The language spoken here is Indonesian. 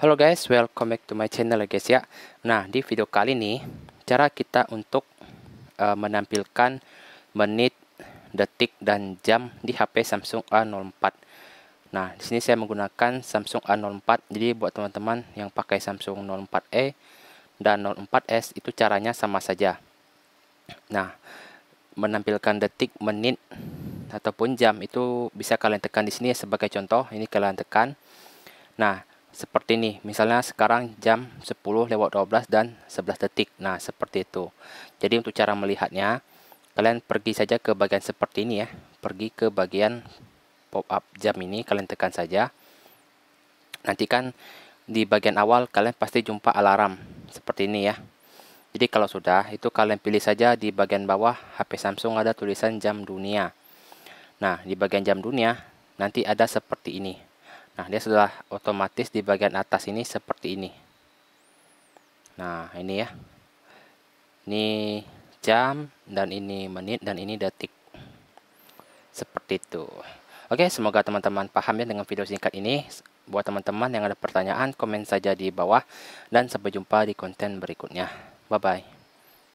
Halo guys, welcome back to my channel guys ya. Nah, di video kali ini cara kita untuk uh, menampilkan menit, detik dan jam di HP Samsung A04. Nah, di sini saya menggunakan Samsung A04. Jadi buat teman-teman yang pakai Samsung 04e dan 04s itu caranya sama saja. Nah, menampilkan detik, menit ataupun jam itu bisa kalian tekan di sini sebagai contoh. Ini kalian tekan. Nah, seperti ini. Misalnya sekarang jam 10 lewat 12 dan 11 detik. Nah, seperti itu. Jadi untuk cara melihatnya, kalian pergi saja ke bagian seperti ini ya. Pergi ke bagian pop-up jam ini, kalian tekan saja. Nanti kan di bagian awal kalian pasti jumpa alarm seperti ini ya. Jadi kalau sudah, itu kalian pilih saja di bagian bawah HP Samsung ada tulisan jam dunia. Nah, di bagian jam dunia nanti ada seperti ini. Nah, dia sudah otomatis di bagian atas ini seperti ini. Nah, ini ya. Ini jam dan ini menit dan ini detik. Seperti itu. Oke, semoga teman-teman paham ya dengan video singkat ini. Buat teman-teman yang ada pertanyaan, komen saja di bawah dan sampai jumpa di konten berikutnya. Bye bye.